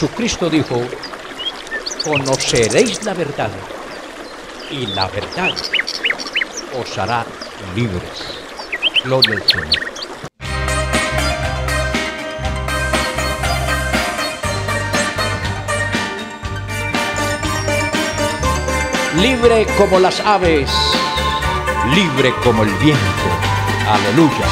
Jesucristo dijo, conoceréis la verdad y la verdad os hará libres. lo del Señor. Libre como las aves, libre como el viento. Aleluya.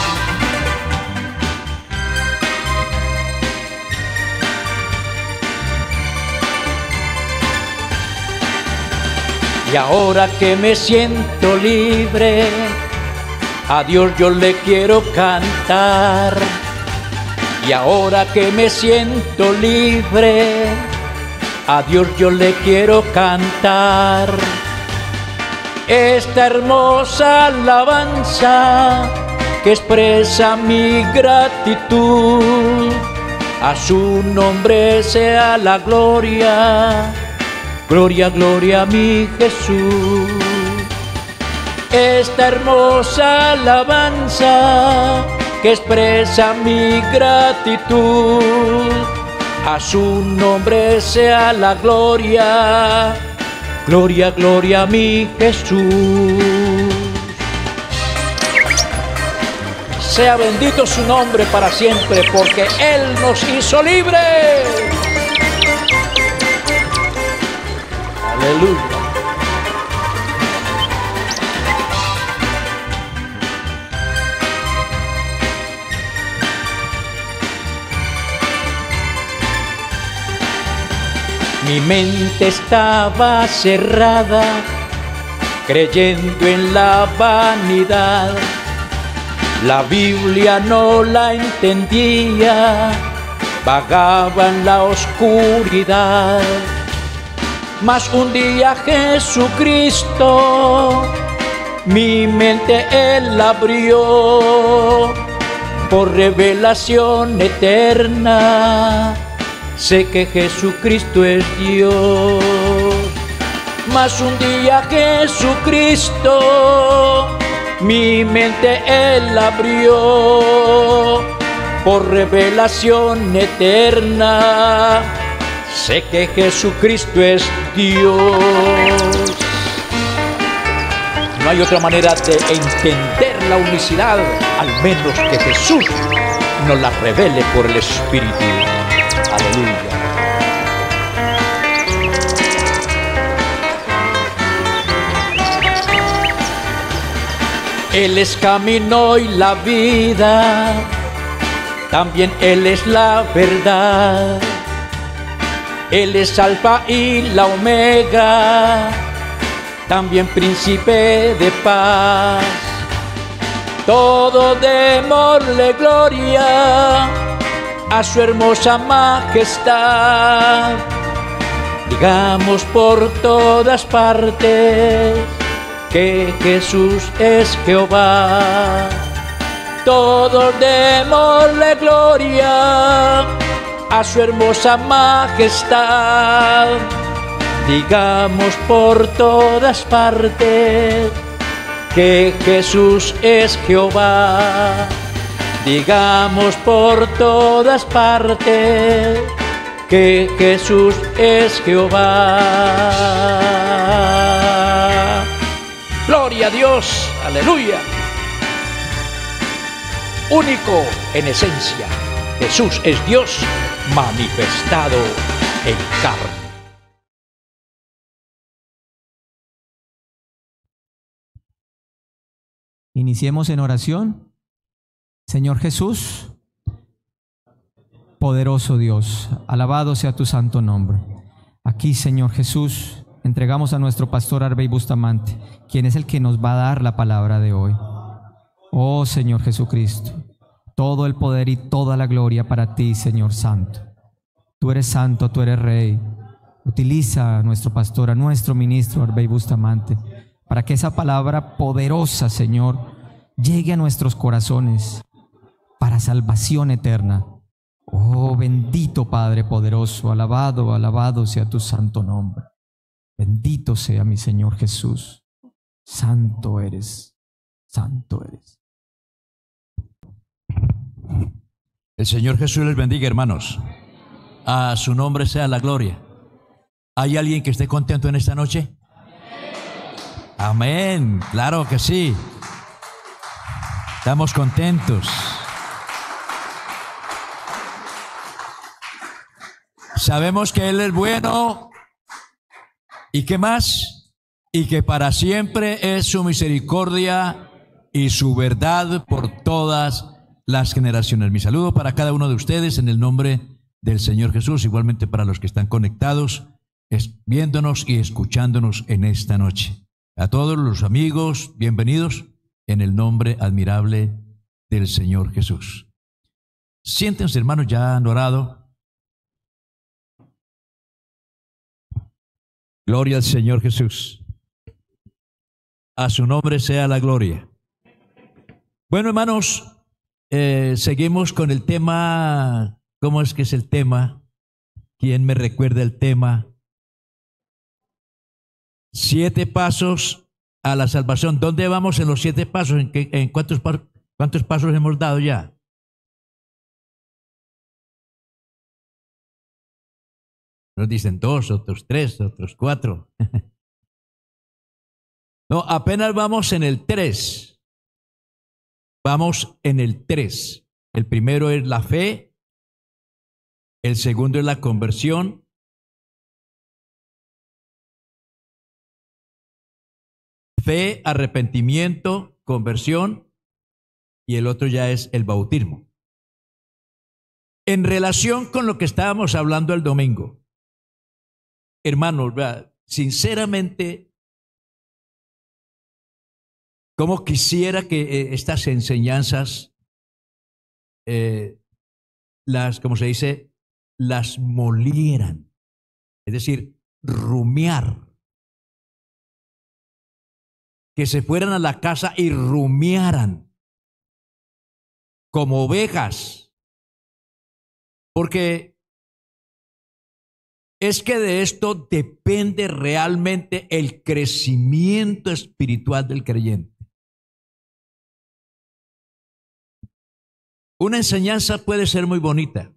Y ahora que me siento libre, a Dios yo le quiero cantar. Y ahora que me siento libre, a Dios yo le quiero cantar. Esta hermosa alabanza que expresa mi gratitud, a su nombre sea la gloria Gloria, gloria a mi Jesús. Esta hermosa alabanza que expresa mi gratitud. A su nombre sea la gloria. Gloria, gloria a mi Jesús. Sea bendito su nombre para siempre, porque Él nos hizo libres. Mi mente estaba cerrada, creyendo en la vanidad. La Biblia no la entendía, vagaba en la oscuridad mas un día Jesucristo mi mente él abrió por revelación eterna. Sé que Jesucristo es Dios. Mas un día Jesucristo mi mente él abrió por revelación eterna sé que Jesucristo es Dios. No hay otra manera de entender la unicidad, al menos que Jesús nos la revele por el Espíritu. Aleluya. Él es camino y la vida, también Él es la verdad. Él es Alfa y la Omega, también príncipe de paz. Todo le gloria a su hermosa majestad. Digamos por todas partes que Jesús es Jehová. Todo le gloria a su hermosa majestad. Digamos por todas partes que Jesús es Jehová. Digamos por todas partes que Jesús es Jehová. Gloria a Dios, aleluya. Único en esencia, Jesús es Dios manifestado en carne. Iniciemos en oración. Señor Jesús, poderoso Dios, alabado sea tu santo nombre. Aquí, Señor Jesús, entregamos a nuestro pastor Arbey Bustamante, quien es el que nos va a dar la palabra de hoy. Oh Señor Jesucristo, todo el poder y toda la gloria para ti, Señor Santo. Tú eres santo, tú eres rey. Utiliza a nuestro pastor, a nuestro ministro, Arbey Bustamante, para que esa palabra poderosa, Señor, llegue a nuestros corazones para salvación eterna. Oh, bendito Padre poderoso, alabado, alabado sea tu santo nombre. Bendito sea mi Señor Jesús. Santo eres, santo eres. El Señor Jesús les bendiga, hermanos. A su nombre sea la gloria. ¿Hay alguien que esté contento en esta noche? Amén, claro que sí. Estamos contentos. Sabemos que Él es bueno y qué más, y que para siempre es su misericordia y su verdad por todas las generaciones. Mi saludo para cada uno de ustedes en el nombre del Señor Jesús, igualmente para los que están conectados, viéndonos y escuchándonos en esta noche. A todos los amigos, bienvenidos en el nombre admirable del Señor Jesús. Siéntense, hermanos, ya han orado. Gloria al Señor Jesús. A su nombre sea la gloria. Bueno, hermanos, eh, seguimos con el tema, ¿cómo es que es el tema? ¿Quién me recuerda el tema? Siete pasos a la salvación. ¿Dónde vamos en los siete pasos? ¿En, en cuántos, cuántos pasos hemos dado ya? Nos dicen dos, otros tres, otros cuatro. no, apenas vamos en el tres. Vamos en el tres. El primero es la fe, el segundo es la conversión. Fe, arrepentimiento, conversión y el otro ya es el bautismo. En relación con lo que estábamos hablando el domingo, hermanos, sinceramente Cómo quisiera que eh, estas enseñanzas, eh, las, como se dice, las molieran. Es decir, rumiar. Que se fueran a la casa y rumiaran como ovejas. Porque es que de esto depende realmente el crecimiento espiritual del creyente. Una enseñanza puede ser muy bonita,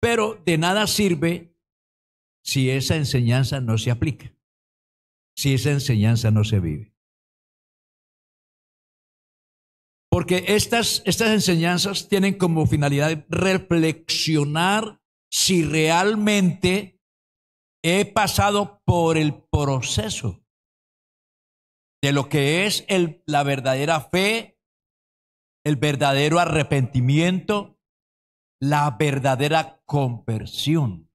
pero de nada sirve si esa enseñanza no se aplica, si esa enseñanza no se vive. Porque estas, estas enseñanzas tienen como finalidad reflexionar si realmente he pasado por el proceso de lo que es la verdadera fe el verdadero arrepentimiento, la verdadera conversión.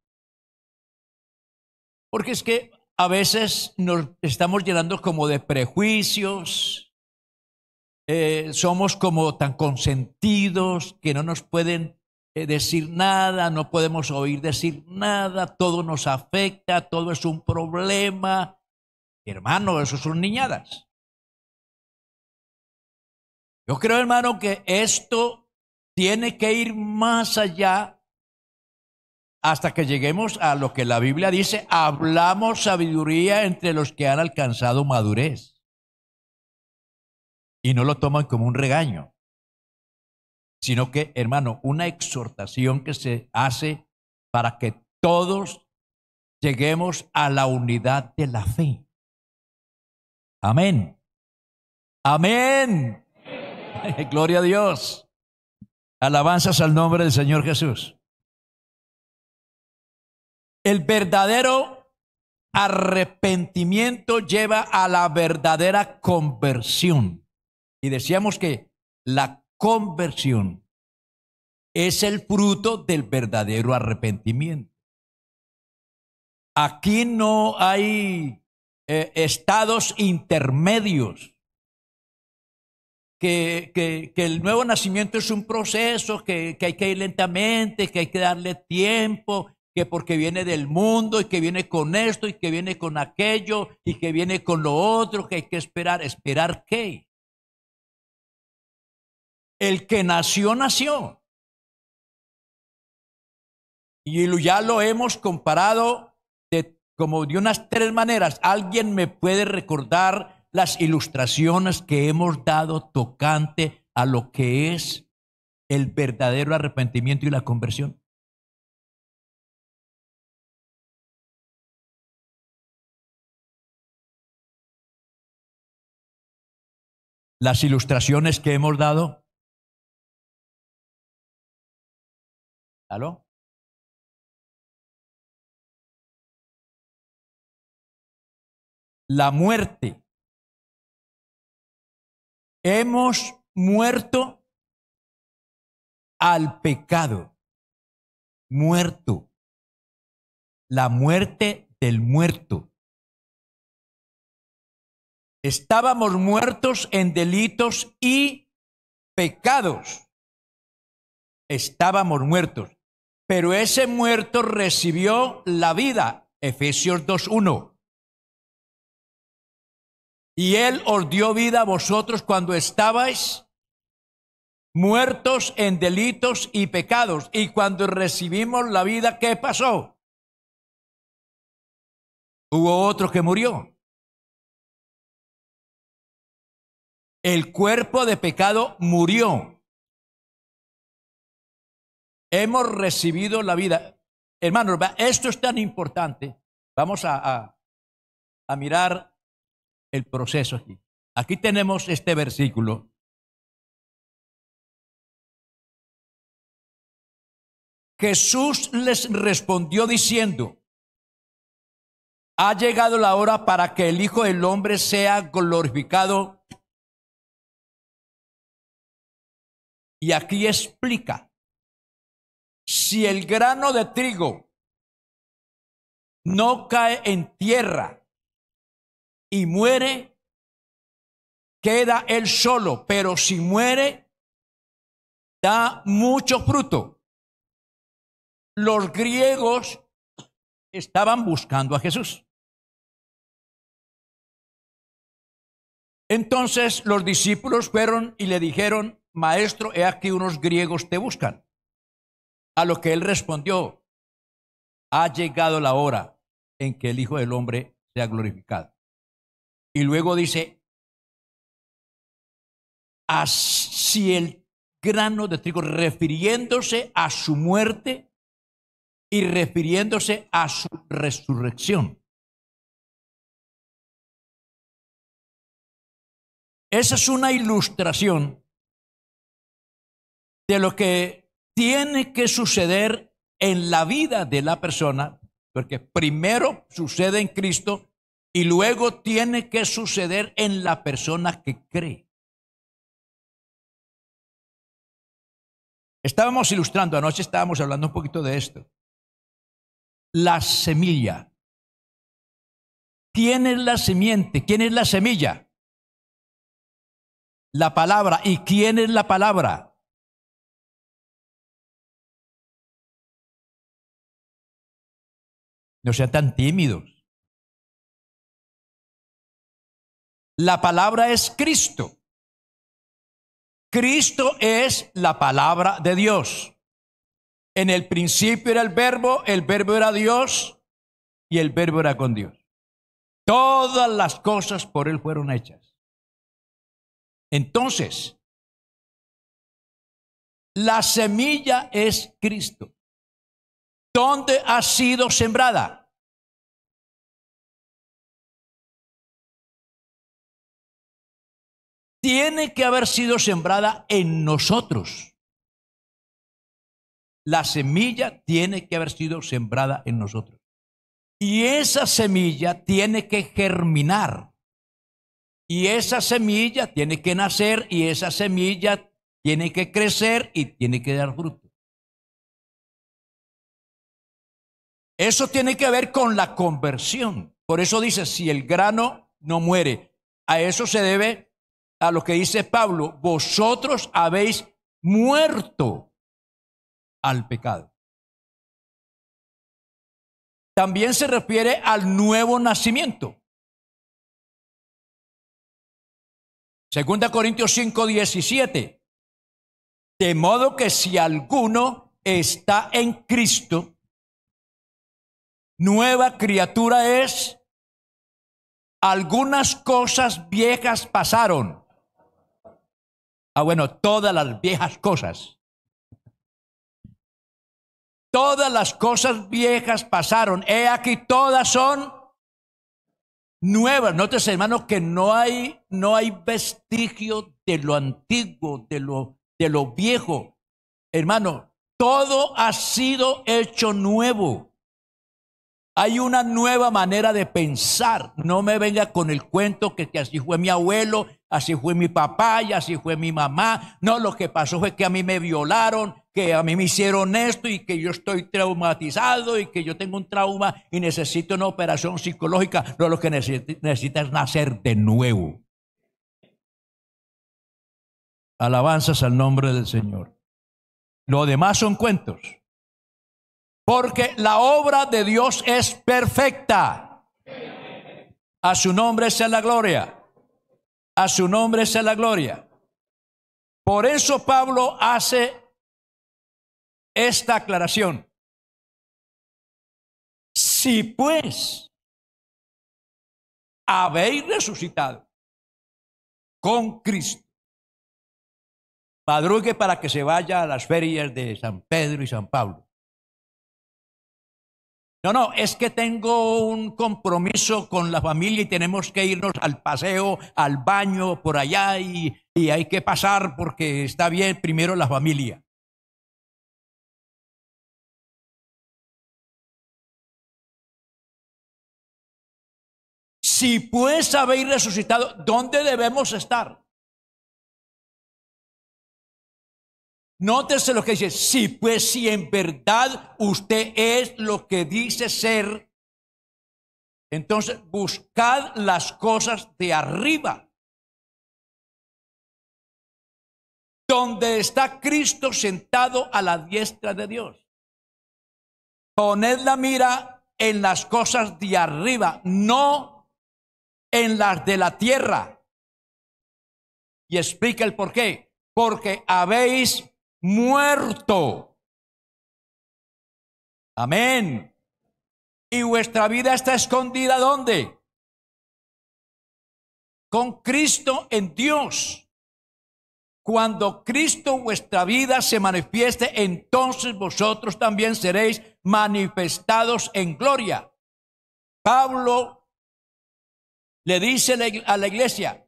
Porque es que a veces nos estamos llenando como de prejuicios, eh, somos como tan consentidos que no nos pueden eh, decir nada, no podemos oír decir nada, todo nos afecta, todo es un problema. Hermano, eso son niñadas. Yo creo, hermano, que esto tiene que ir más allá hasta que lleguemos a lo que la Biblia dice, hablamos sabiduría entre los que han alcanzado madurez. Y no lo toman como un regaño, sino que, hermano, una exhortación que se hace para que todos lleguemos a la unidad de la fe. Amén. Amén. Gloria a Dios. Alabanzas al nombre del Señor Jesús. El verdadero arrepentimiento lleva a la verdadera conversión. Y decíamos que la conversión es el fruto del verdadero arrepentimiento. Aquí no hay eh, estados intermedios que, el nuevo nacimiento es un proceso, que, hay que ir lentamente, que hay que darle tiempo, que porque viene del mundo y que viene con esto y que viene con aquello y que viene con lo otro, que hay que esperar. ¿Esperar qué? El que nació, nació. Y ya lo hemos comparado de, como de unas tres maneras. ¿Alguien me puede recordar las ilustraciones que hemos dado tocante a lo que es el verdadero arrepentimiento y la conversión? Las ilustraciones que hemos dado. ¿Aló? La muerte Hemos muerto al pecado. Muerto. La muerte del muerto. Estábamos muertos en delitos y pecados. Estábamos muertos. Pero ese muerto recibió la vida. Efesios 2.1. Y Él os dio vida a vosotros cuando estabais muertos en delitos y pecados. Y cuando recibimos la vida, ¿qué pasó? Hubo otro que murió. El cuerpo de pecado murió. Hemos recibido la vida. Hermanos, esto es tan importante. Vamos a, a mirar el proceso aquí. Aquí tenemos este versículo. Jesús les respondió diciendo, ha llegado la hora para que el Hijo del Hombre sea glorificado. Y aquí explica, si el grano de trigo no cae en tierra y muere, queda él solo, pero si muere, da mucho fruto. Los griegos estaban buscando a Jesús. Entonces los discípulos fueron y le dijeron, Maestro, he aquí unos griegos te buscan. A lo que él respondió, ha llegado la hora en que el Hijo del Hombre sea glorificado. Y luego dice, así el grano de trigo, refiriéndose a su muerte y refiriéndose a su resurrección. Esa es una ilustración de lo que tiene que suceder en la vida de la persona, porque primero sucede en Cristo y luego tiene que suceder en la persona que cree. Estábamos ilustrando, anoche estábamos hablando un poquito de esto. La semilla. ¿Quién es la semiente? ¿Quién es la semilla? La palabra. ¿Y quién es la palabra? No sean tan tímidos. La palabra es Cristo. Cristo es la palabra de Dios. En el principio era el verbo, el verbo era Dios y el verbo era con Dios. Todas las cosas por Él fueron hechas. Entonces, la semilla es Cristo. ¿Dónde ha sido sembrada? tiene que haber sido sembrada en nosotros. La semilla tiene que haber sido sembrada en nosotros. Y esa semilla tiene que germinar. Y esa semilla tiene que nacer y esa semilla tiene que crecer y tiene que dar fruto. Eso tiene que ver con la conversión. Por eso dice, si el grano no muere, a eso se debe a lo que dice Pablo, vosotros habéis muerto al pecado. También se refiere al nuevo nacimiento. Segunda Corintios 5.17 De modo que si alguno está en Cristo, nueva criatura es, algunas cosas viejas pasaron Ah, bueno, todas las viejas cosas. Todas las cosas viejas pasaron. He aquí, todas son nuevas. Nótese, hermano, que no hay, no hay vestigio de lo antiguo, de lo, de lo viejo. Hermano, todo ha sido hecho nuevo. Hay una nueva manera de pensar. No me venga con el cuento que, así fue mi abuelo, así fue mi papá y así fue mi mamá. No, lo que pasó fue que a mí me violaron, que a mí me hicieron esto y que yo estoy traumatizado y que yo tengo un trauma y necesito una operación psicológica. No, lo que necesitas necesita es nacer de nuevo. Alabanzas al nombre del Señor. Lo demás son cuentos. Porque la obra de Dios es perfecta. A su nombre sea la gloria. A su nombre sea la gloria. Por eso Pablo hace esta aclaración. Si pues habéis resucitado con Cristo, madrugue para que se vaya a las ferias de San Pedro y San Pablo no, no, es que tengo un compromiso con la familia y tenemos que irnos al paseo, al baño, por allá y, y hay que pasar porque está bien primero la familia. Si pues habéis resucitado, ¿dónde debemos estar? Nótese lo que dice, sí, pues si en verdad usted es lo que dice ser, entonces buscad las cosas de arriba. Donde está Cristo sentado a la diestra de Dios. Poned la mira en las cosas de arriba, no en las de la tierra. Y explica el por qué. Porque habéis muerto. Amén. ¿Y vuestra vida está escondida dónde? Con Cristo en Dios. Cuando Cristo vuestra vida se manifieste, entonces vosotros también seréis manifestados en gloria. Pablo le dice a la iglesia,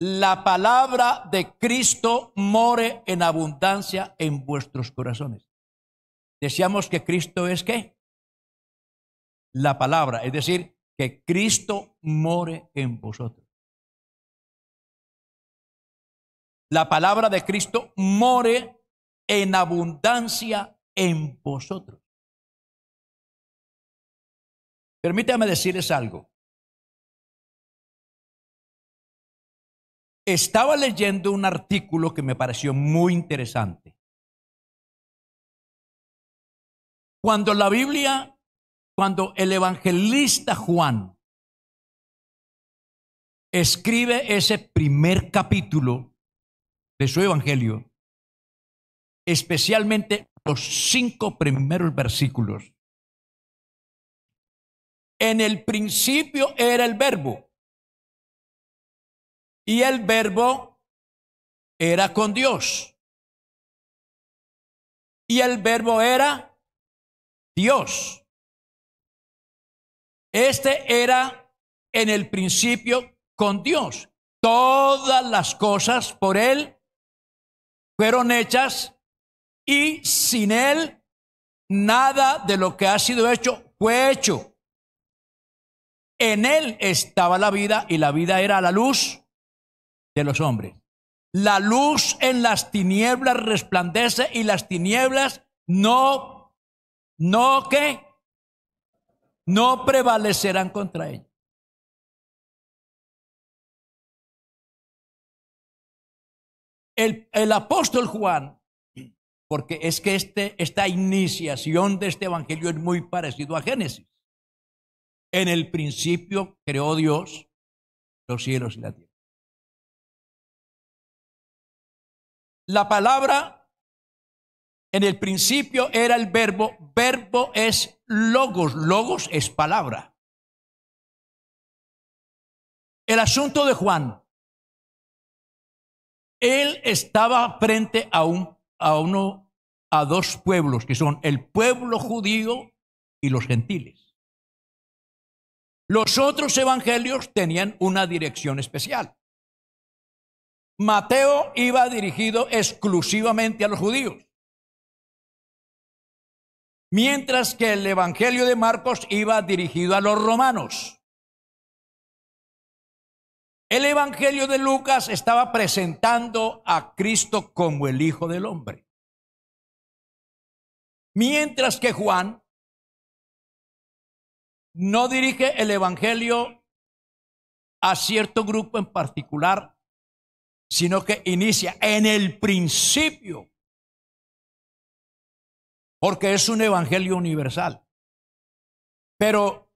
la palabra de Cristo more en abundancia en vuestros corazones. Decíamos que Cristo es qué? La palabra, es decir, que Cristo more en vosotros. La palabra de Cristo more en abundancia en vosotros. Permítame decirles algo. estaba leyendo un artículo que me pareció muy interesante. Cuando la Biblia, cuando el evangelista Juan escribe ese primer capítulo de su evangelio, especialmente los cinco primeros versículos. En el principio era el verbo y el verbo era con Dios. Y el verbo era Dios. Este era en el principio con Dios. Todas las cosas por Él fueron hechas y sin Él nada de lo que ha sido hecho fue hecho. En Él estaba la vida y la vida era la luz de los hombres. La luz en las tinieblas resplandece y las tinieblas no, no que, no prevalecerán contra ella. El, apóstol Juan, porque es que este, esta iniciación de este evangelio es muy parecido a Génesis. En el principio creó Dios los cielos y la tierra. La palabra en el principio era el verbo, verbo es logos, logos es palabra. El asunto de Juan, él estaba frente a, un, a uno, a dos pueblos, que son el pueblo judío y los gentiles. Los otros evangelios tenían una dirección especial. Mateo iba dirigido exclusivamente a los judíos, mientras que el Evangelio de Marcos iba dirigido a los romanos. El Evangelio de Lucas estaba presentando a Cristo como el Hijo del Hombre, mientras que Juan no dirige el Evangelio a cierto grupo en particular, sino que inicia en el principio, porque es un evangelio universal. Pero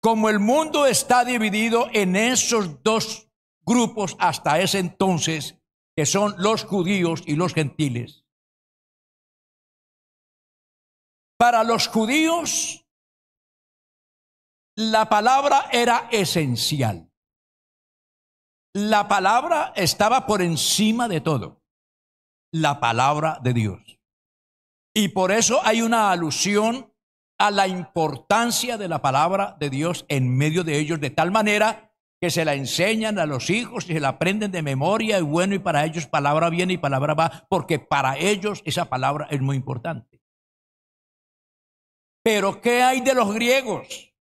como el mundo está dividido en esos dos grupos hasta ese entonces, que son los judíos y los gentiles, para los judíos la palabra era esencial. La palabra estaba por encima de todo. La palabra de Dios. Y por eso hay una alusión a la importancia de la palabra de Dios en medio de ellos, de tal manera que se la enseñan a los hijos y se la aprenden de memoria y bueno, y para ellos palabra viene y palabra va, porque para ellos esa palabra es muy importante. Pero ¿qué hay de los griegos?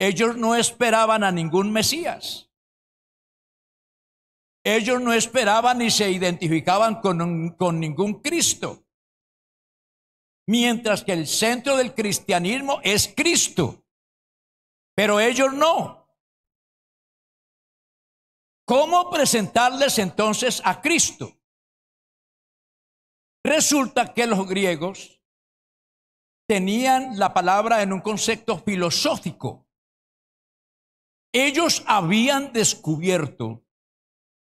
Ellos no esperaban a ningún Mesías. Ellos no esperaban ni se identificaban con, ningún Cristo. Mientras que el centro del cristianismo es Cristo. Pero ellos no. ¿Cómo presentarles entonces a Cristo? Resulta que los griegos tenían la palabra en un concepto filosófico. Ellos habían descubierto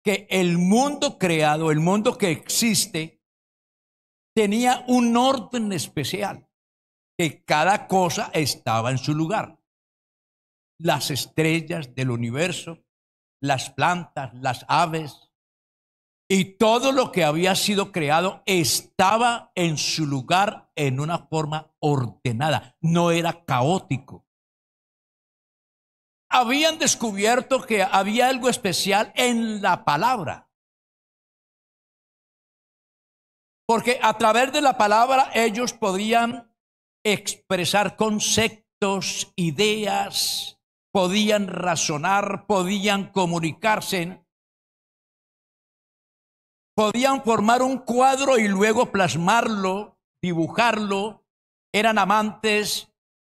que el mundo creado, el mundo que existe, tenía un orden especial, que cada cosa estaba en su lugar. Las estrellas del universo, las plantas, las aves, y todo lo que había sido creado estaba en su lugar en una forma ordenada, no era caótico habían descubierto que había algo especial en la palabra. Porque a través de la palabra ellos podían expresar conceptos, ideas, podían razonar, podían comunicarse, podían formar un cuadro y luego plasmarlo, dibujarlo, eran amantes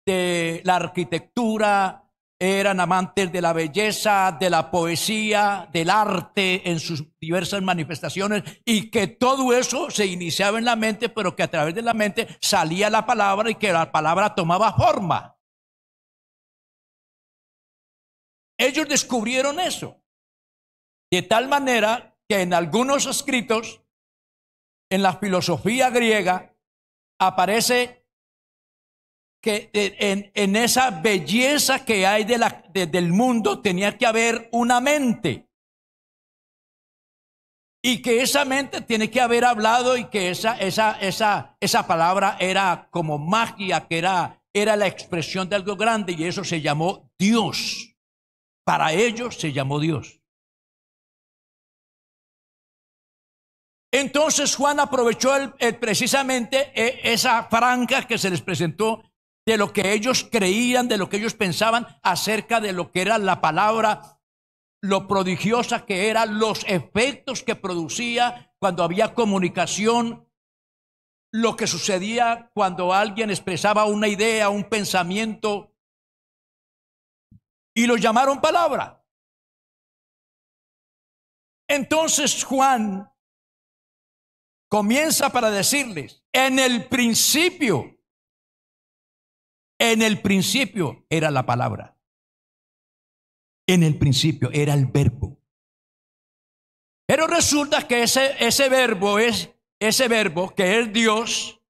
de la arquitectura, eran amantes de la belleza, de la poesía, del arte en sus diversas manifestaciones y que todo eso se iniciaba en la mente, pero que a través de la mente salía la palabra y que la palabra tomaba forma. Ellos descubrieron eso. De tal manera que en algunos escritos, en la filosofía griega, aparece que en, esa belleza que hay de la, del mundo tenía que haber una mente. Y que esa mente tiene que haber hablado y que esa, esa, palabra era como magia, que era, era la expresión de algo grande y eso se llamó Dios. Para ellos se llamó Dios. Entonces Juan aprovechó precisamente e, esa franca que se les presentó de lo que ellos creían, de lo que ellos pensaban acerca de lo que era la palabra, lo prodigiosa que era, los efectos que producía cuando había comunicación, lo que sucedía cuando alguien expresaba una idea, un pensamiento, y lo llamaron palabra. Entonces Juan comienza para decirles, en el principio, en el principio era la palabra. En el principio era el verbo. Pero resulta que ese, ese verbo es, ese verbo que es Dios,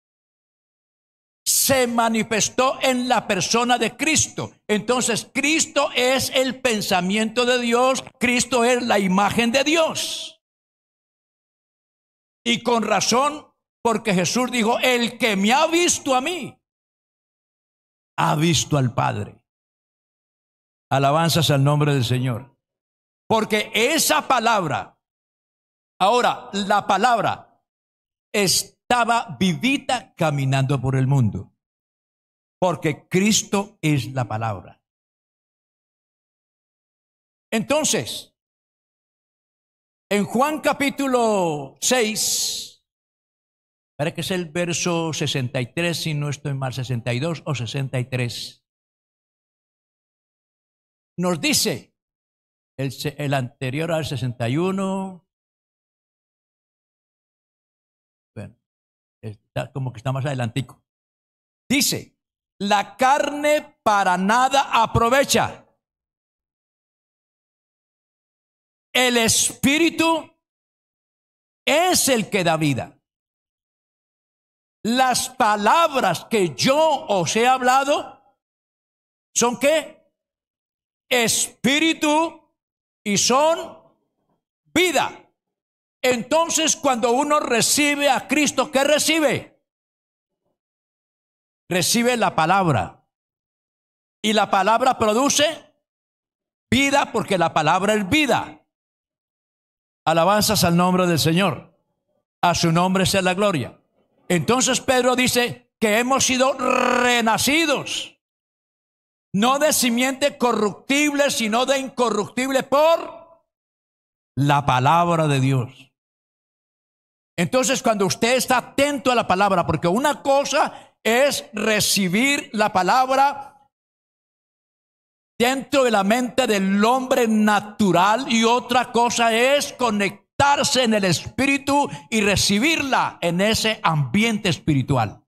se manifestó en la persona de Cristo. Entonces, Cristo es el pensamiento de Dios, Cristo es la imagen de Dios. Y con razón, porque Jesús dijo, el que me ha visto a mí, ha visto al Padre. Alabanzas al nombre del Señor. Porque esa palabra, ahora, la palabra estaba vivita caminando por el mundo. Porque Cristo es la palabra. Entonces, en Juan capítulo 6, Parece que es el verso 63, si no estoy mal, 62 o 63. Nos dice el, el anterior al 61. Bueno, está como que está más adelantico. Dice, la carne para nada aprovecha. El espíritu es el que da vida. Las palabras que yo os he hablado son qué? Espíritu y son vida. Entonces, cuando uno recibe a Cristo, ¿qué recibe? Recibe la palabra. Y la palabra produce vida porque la palabra es vida. Alabanzas al nombre del Señor. A su nombre sea la gloria. Entonces Pedro dice que hemos sido renacidos, no de simiente corruptible, sino de incorruptible por la palabra de Dios. Entonces cuando usted está atento a la palabra, porque una cosa es recibir la palabra dentro de la mente del hombre natural y otra cosa es conectar en el Espíritu y recibirla en ese ambiente espiritual.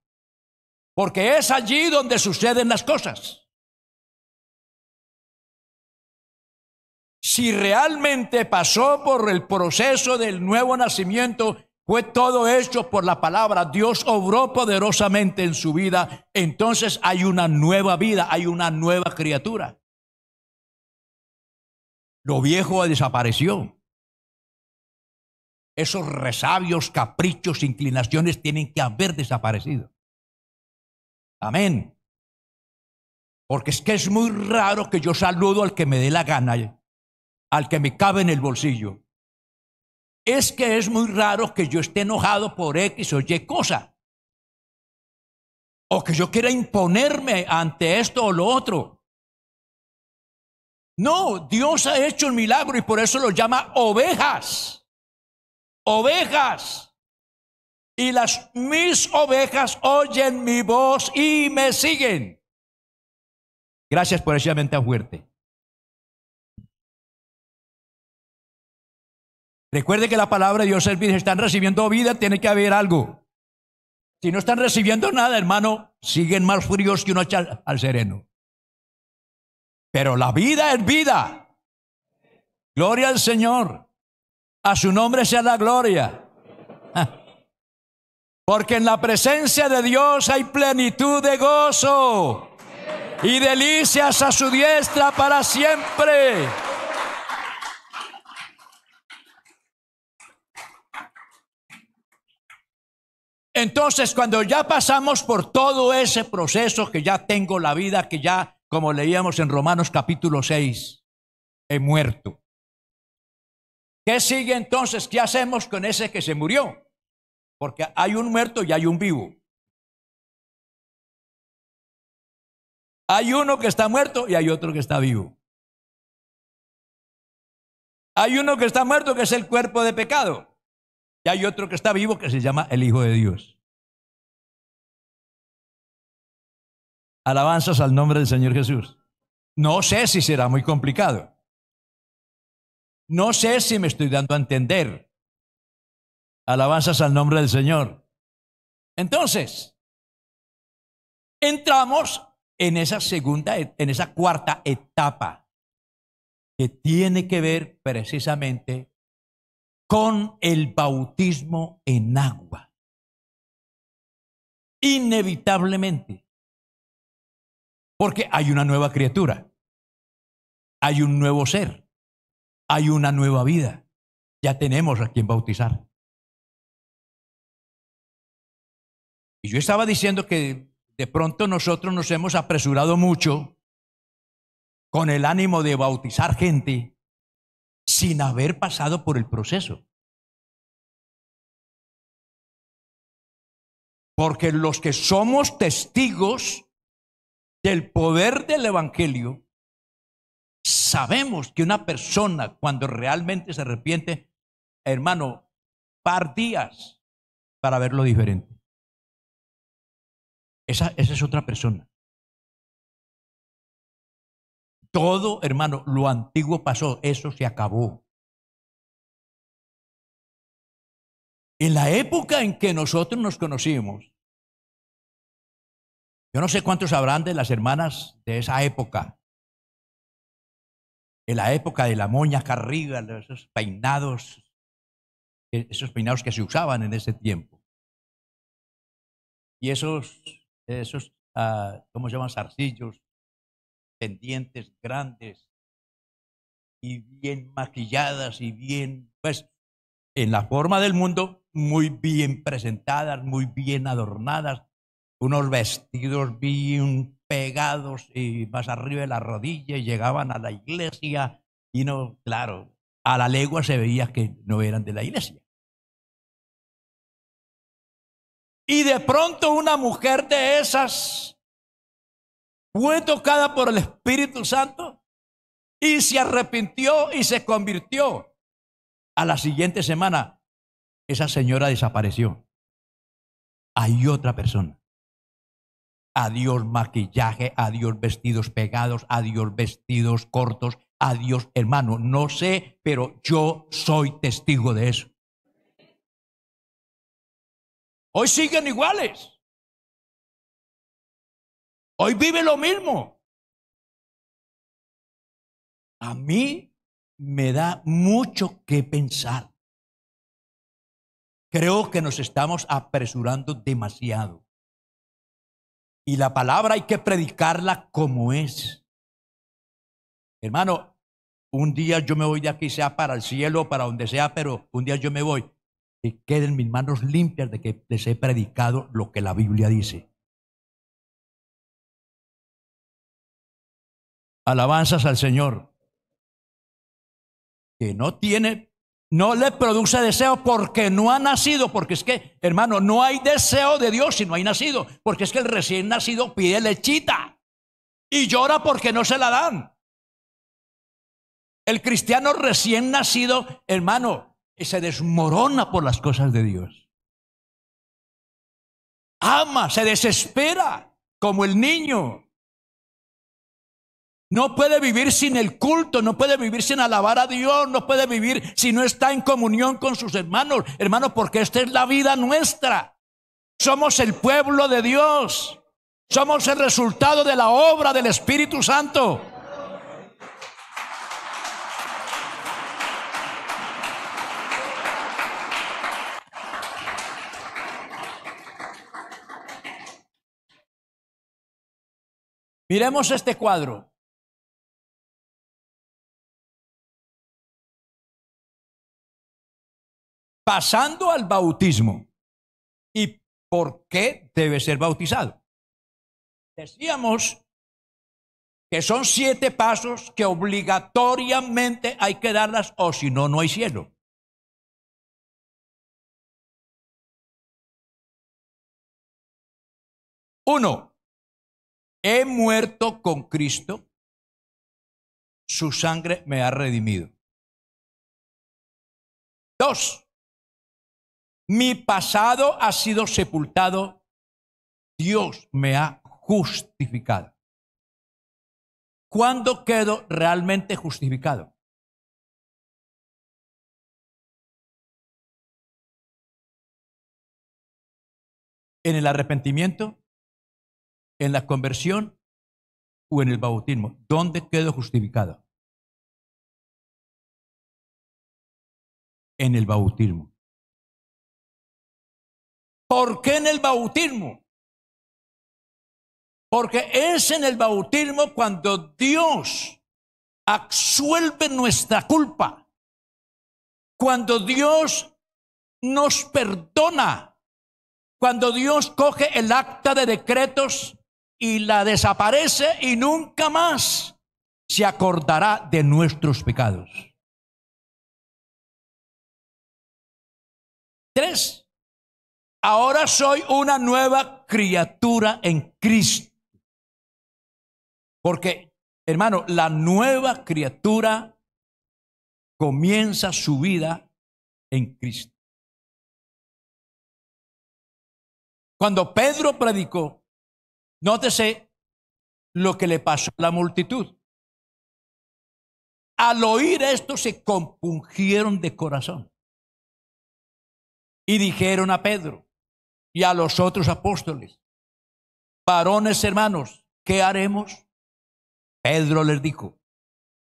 Porque es allí donde suceden las cosas. Si realmente pasó por el proceso del nuevo nacimiento, fue todo hecho por la palabra, Dios obró poderosamente en su vida, entonces hay una nueva vida, hay una nueva criatura. Lo viejo desapareció. Esos resabios, caprichos, inclinaciones tienen que haber desaparecido. Amén. Porque es que es muy raro que yo saludo al que me dé la gana, al que me cabe en el bolsillo. Es que es muy raro que yo esté enojado por X o Y cosa. O que yo quiera imponerme ante esto o lo otro. No, Dios ha hecho un milagro y por eso lo llama ovejas ovejas. Y las mis ovejas oyen mi voz y me siguen. Gracias por esa mente fuerte. Recuerde que la palabra de Dios es vida. Están recibiendo vida, tiene que haber algo. Si no están recibiendo nada, hermano, siguen más furiosos que uno al sereno. Pero la vida es vida. Gloria al Señor. A su nombre sea la gloria. Porque en la presencia de Dios hay plenitud de gozo y delicias a su diestra para siempre. Entonces, cuando ya pasamos por todo ese proceso, que ya tengo la vida, que ya, como leíamos en Romanos capítulo 6, he muerto. ¿Qué sigue entonces? ¿Qué hacemos con ese que se murió? Porque hay un muerto y hay un vivo. Hay uno que está muerto y hay otro que está vivo. Hay uno que está muerto que es el cuerpo de pecado. Y hay otro que está vivo que se llama el Hijo de Dios. Alabanzas al nombre del Señor Jesús. No sé si será muy complicado. No sé si me estoy dando a entender. Alabanzas al nombre del Señor. Entonces, entramos en esa segunda, en esa cuarta etapa que tiene que ver precisamente con el bautismo en agua. Inevitablemente. Porque hay una nueva criatura. Hay un nuevo ser hay una nueva vida. Ya tenemos a quien bautizar. Y yo estaba diciendo que de pronto nosotros nos hemos apresurado mucho con el ánimo de bautizar gente sin haber pasado por el proceso. Porque los que somos testigos del poder del Evangelio, Sabemos que una persona cuando realmente se arrepiente, hermano, par días para verlo diferente. Esa, esa es otra persona. Todo, hermano, lo antiguo pasó, eso se acabó. En la época en que nosotros nos conocimos, yo no sé cuántos sabrán de las hermanas de esa época, en la época de la moña carriga, esos peinados, esos peinados que se usaban en ese tiempo. Y esos, esos ah, ¿cómo se llaman? Zarcillos, pendientes grandes y bien maquilladas y bien, pues, en la forma del mundo, muy bien presentadas, muy bien adornadas, unos vestidos bien pegados y más arriba de la rodilla llegaban a la iglesia y no, claro, a la legua se veía que no eran de la iglesia. Y de pronto una mujer de esas fue tocada por el Espíritu Santo y se arrepintió y se convirtió. A la siguiente semana, esa señora desapareció. Hay otra persona adiós maquillaje, adiós vestidos pegados, adiós vestidos cortos, adiós hermano, no sé, pero yo soy testigo de eso. Hoy siguen iguales. Hoy vive lo mismo. A mí me da mucho que pensar. Creo que nos estamos apresurando demasiado. Y la palabra hay que predicarla como es. Hermano, un día yo me voy de aquí, sea para el cielo, o para donde sea, pero un día yo me voy. Que queden mis manos limpias de que les he predicado lo que la Biblia dice. Alabanzas al Señor. Que no tiene no le produce deseo porque no ha nacido, porque es que, hermano, no hay deseo de Dios si no hay nacido, porque es que el recién nacido pide lechita y llora porque no se la dan. El cristiano recién nacido, hermano, se desmorona por las cosas de Dios. Ama, se desespera como el niño. No puede vivir sin el culto, no puede vivir sin alabar a Dios, no puede vivir si no está en comunión con sus hermanos. Hermanos, porque esta es la vida nuestra. Somos el pueblo de Dios. Somos el resultado de la obra del Espíritu Santo. Miremos este cuadro. pasando al bautismo. ¿Y por qué debe ser bautizado? Decíamos que son siete pasos que obligatoriamente hay que darlas o si no, no hay cielo. Uno, he muerto con Cristo, su sangre me ha redimido. Dos, mi pasado ha sido sepultado. Dios me ha justificado. ¿Cuándo quedo realmente justificado? ¿En el arrepentimiento? ¿En la conversión? ¿O en el bautismo? ¿Dónde quedo justificado? En el bautismo. ¿Por qué en el bautismo? Porque es en el bautismo cuando Dios absuelve nuestra culpa, cuando Dios nos perdona, cuando Dios coge el acta de decretos y la desaparece y nunca más se acordará de nuestros pecados. Tres, Ahora soy una nueva criatura en Cristo. Porque, hermano, la nueva criatura comienza su vida en Cristo. Cuando Pedro predicó, nótese lo que le pasó a la multitud. Al oír esto se compungieron de corazón y dijeron a Pedro, y a los otros apóstoles, varones hermanos, ¿qué haremos? Pedro les dijo,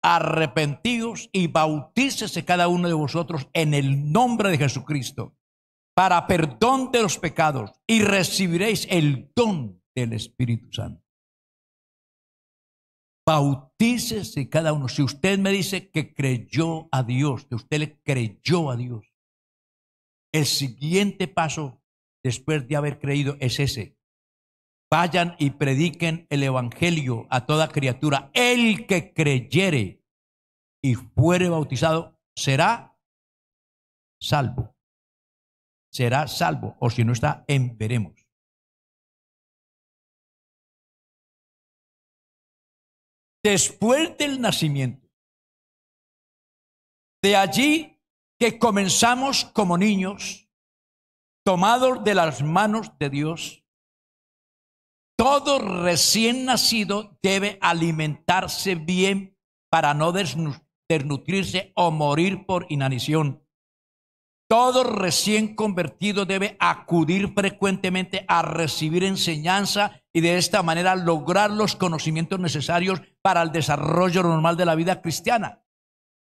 arrepentíos y bautícese cada uno de vosotros en el nombre de Jesucristo para perdón de los pecados y recibiréis el don del Espíritu Santo. Bautícese cada uno. Si usted me dice que creyó a Dios, que usted le creyó a Dios, el siguiente paso después de haber creído es ese. Vayan y prediquen el Evangelio a toda criatura. El que creyere y fuere bautizado será salvo. Será salvo. O si no está, en veremos. después del nacimiento. De allí que comenzamos como niños tomado de las manos de Dios. Todo recién nacido debe alimentarse bien para no desnutrirse o morir por inanición. Todo recién convertido debe acudir frecuentemente a recibir enseñanza y de esta manera lograr los conocimientos necesarios para el desarrollo normal de la vida cristiana.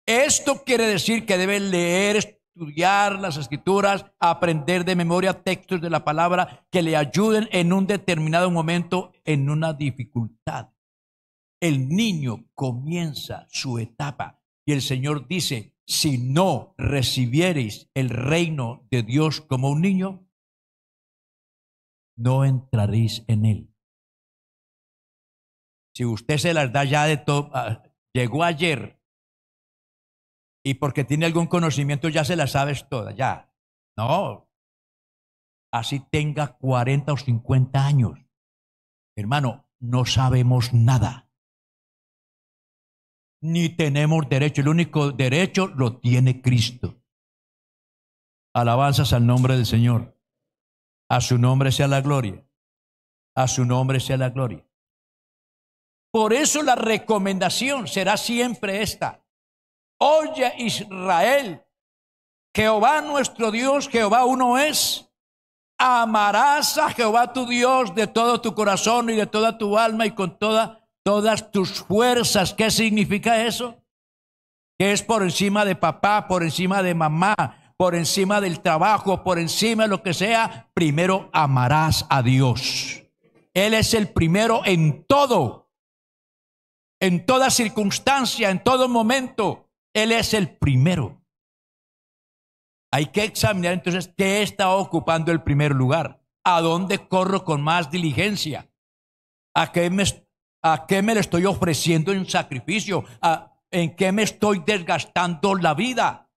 Esto quiere decir que debe leer, estudiar las escrituras, aprender de memoria textos de la palabra que le ayuden en un determinado momento en una dificultad. El niño comienza su etapa y el Señor dice, si no recibiereis el reino de Dios como un niño, no entraréis en él. Si usted se las da ya de todo, ah, llegó ayer, y porque tiene algún conocimiento ya se la sabes toda, ya. No. Así tenga 40 o 50 años. Hermano, no sabemos nada. Ni tenemos derecho. El único derecho lo tiene Cristo. Alabanzas al nombre del Señor. A su nombre sea la gloria. A su nombre sea la gloria. Por eso la recomendación será siempre esta. Oye Israel, Jehová nuestro Dios, Jehová uno es. Amarás a Jehová tu Dios de todo tu corazón y de toda tu alma y con toda, todas tus fuerzas. ¿Qué significa eso? Que es por encima de papá, por encima de mamá, por encima del trabajo, por encima de lo que sea. Primero amarás a Dios. Él es el primero en todo, en toda circunstancia, en todo momento. Él es el primero. Hay que examinar entonces qué está ocupando el primer lugar, a dónde corro con más diligencia, a qué me, a qué me le estoy ofreciendo en sacrificio, en qué me estoy desgastando la vida.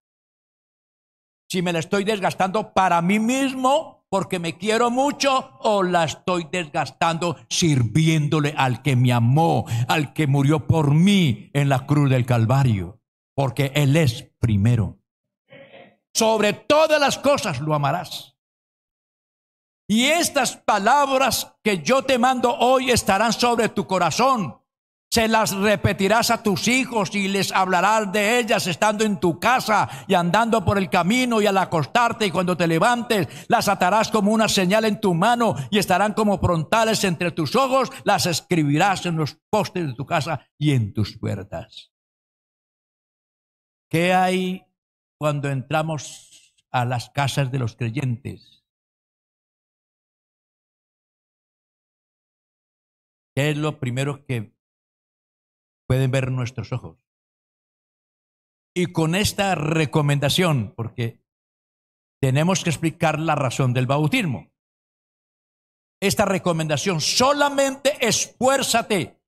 Si me la estoy desgastando para mí mismo porque me quiero mucho o la estoy desgastando sirviéndole al que me amó, al que murió por mí en la cruz del Calvario porque Él es primero. Sobre todas las cosas lo amarás. Y estas palabras que yo te mando hoy estarán sobre tu corazón. Se las repetirás a tus hijos y les hablarás de ellas estando en tu casa y andando por el camino y al acostarte y cuando te levantes. Las atarás como una señal en tu mano y estarán como frontales entre tus ojos. Las escribirás en los postes de tu casa y en tus puertas. ¿Qué hay cuando entramos a las casas de los creyentes? ¿Qué es lo primero que pueden ver nuestros ojos? Y con esta recomendación, porque tenemos que explicar la razón del bautismo. Esta recomendación, solamente esfuérzate,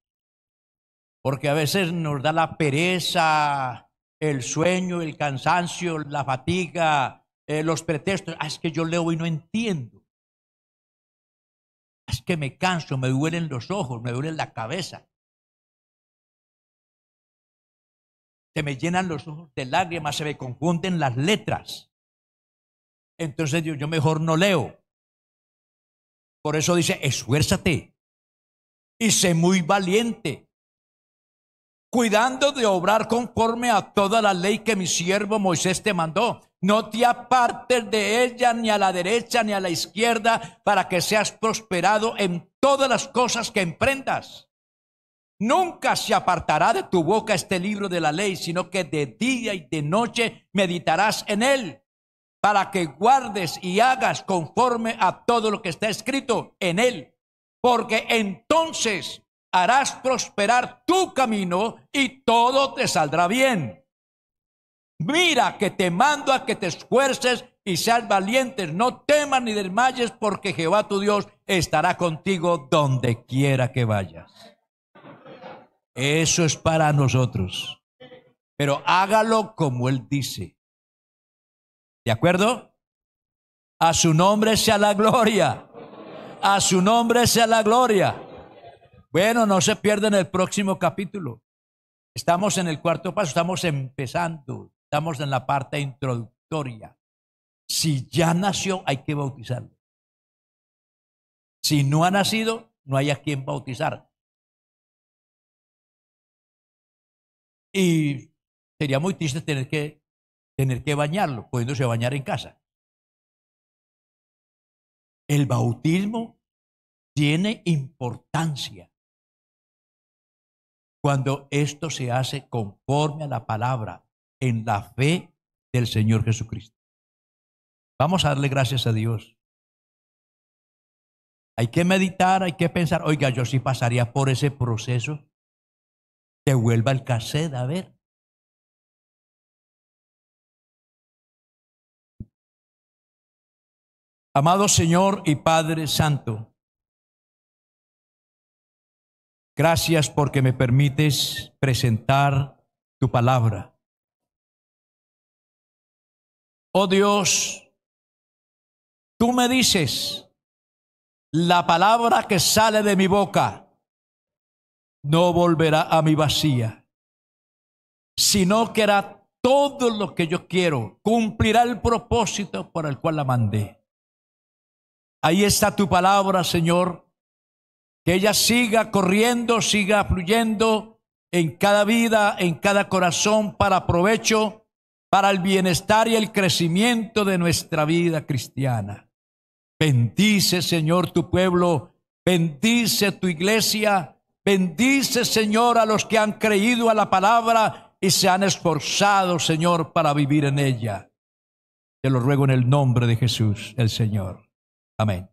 porque a veces nos da la pereza, el sueño, el cansancio, la fatiga, eh, los pretextos. Ah, es que yo leo y no entiendo. Ah, es que me canso, me duelen los ojos, me duele la cabeza. Se me llenan los ojos de lágrimas, se me confunden las letras. Entonces yo mejor no leo. Por eso dice, esfuérzate y sé muy valiente cuidando de obrar conforme a toda la ley que mi siervo Moisés te mandó. No te apartes de ella ni a la derecha ni a la izquierda para que seas prosperado en todas las cosas que emprendas. Nunca se apartará de tu boca este libro de la ley, sino que de día y de noche meditarás en él, para que guardes y hagas conforme a todo lo que está escrito en él. Porque entonces harás prosperar tu camino y todo te saldrá bien. Mira que te mando a que te esfuerces y seas valientes, no temas ni desmayes, porque Jehová tu Dios estará contigo donde quiera que vayas. Eso es para nosotros. Pero hágalo como Él dice. ¿De acuerdo? A su nombre sea la gloria. A su nombre sea la gloria. Bueno, no se en el próximo capítulo. Estamos en el cuarto paso, estamos empezando, estamos en la parte introductoria. Si ya nació, hay que bautizarlo. Si no ha nacido, no hay a quien bautizar. Y sería muy triste tener que, tener que bañarlo, pudiéndose bañar en casa. El bautismo tiene importancia cuando esto se hace conforme a la palabra, en la fe del Señor Jesucristo. Vamos a darle gracias a Dios. Hay que meditar, hay que pensar, oiga, yo si pasaría por ese proceso. Te vuelva el cassette, a ver. Amado Señor y Padre Santo, Gracias porque me permites presentar tu palabra. Oh Dios, tú me dices, la palabra que sale de mi boca no volverá a mi vacía, sino que hará todo lo que yo quiero, cumplirá el propósito por el cual la mandé. Ahí está tu palabra, Señor, que ella siga corriendo, siga fluyendo en cada vida, en cada corazón, para provecho, para el bienestar y el crecimiento de nuestra vida cristiana. Bendice, Señor, tu pueblo, bendice tu iglesia, bendice, Señor, a los que han creído a la palabra y se han esforzado, Señor, para vivir en ella. Te lo ruego en el nombre de Jesús, el Señor. Amén.